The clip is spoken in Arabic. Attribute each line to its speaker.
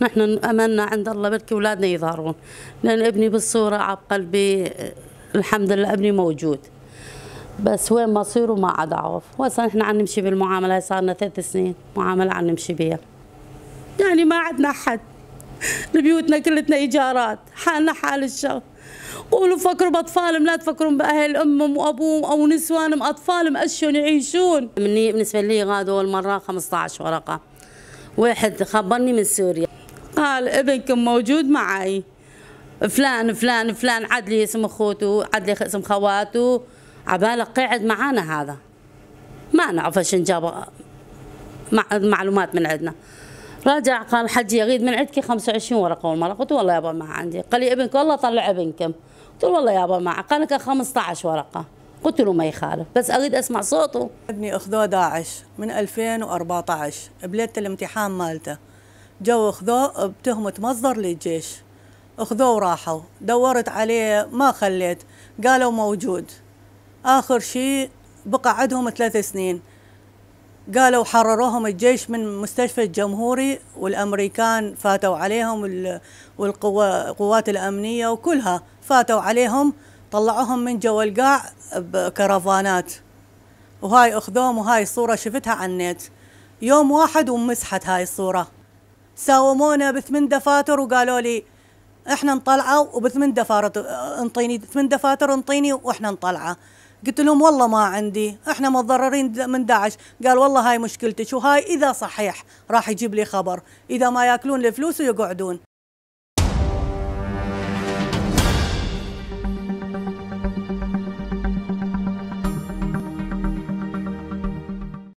Speaker 1: نحن أملنا عند الله بركي أولادنا يظهرون لأن ابني بالصورة عب قلبي الحمد لله ابني موجود بس وين مصيره ما عاد أعرف وصل نحن عم نمشي بالمعاملة صارنا ثلاث سنين معاملة عم نمشي بها يعني ما عندنا حد بيوتنا كلتنا إيجارات حالنا حال الشغل قولوا فكروا باطفالهم لا تفكروا باهل امهم وابوهم او نسوانهم اطفالهم اشون يعيشون مني بالنسبه لي غادوا المره 15 ورقه واحد خبرني من سوريا قال ابنكم موجود معي فلان فلان فلان عدلي اسم اخوته عدلي اسم خواته عبالك قاعد معانا هذا ما نعرف شن جاب معلومات من عندنا رجع قال حجي يغيد من عندك 25 ورقه والمره قلت والله يابا ما عندي قال لي ابنك والله طلع ابنكم قلت له والله يابا ما قال لك 15 ورقه قلت له ما يخالف بس اريد اسمع صوته ابني اخذوه
Speaker 2: داعش من 2014 بليله الامتحان مالته جو اخذوه بتهمة مصدر للجيش اخذوه وراحوا دورت عليه ما خليت قالوا موجود اخر شيء بقى عندهم ثلاث سنين قالوا حرروهم الجيش من مستشفى الجمهوري والامريكان فاتوا عليهم والقوات الامنيه وكلها فاتوا عليهم طلعوهم من جو القاع بكرفانات وهاي اخذوهم وهاي الصوره شفتها على النت يوم واحد ومسحت هاي الصوره ساومونا بثمان دفاتر وقالوا لي احنا نطلعه وبثمان دفاتر انطيني ثمان دفاتر انطيني واحنا نطلعه قلت لهم والله ما عندي احنا متضررين من داعش قال والله هاي مشكلتك وهاي اذا صحيح راح يجيب لي خبر اذا ما ياكلون الفلوس ويقعدون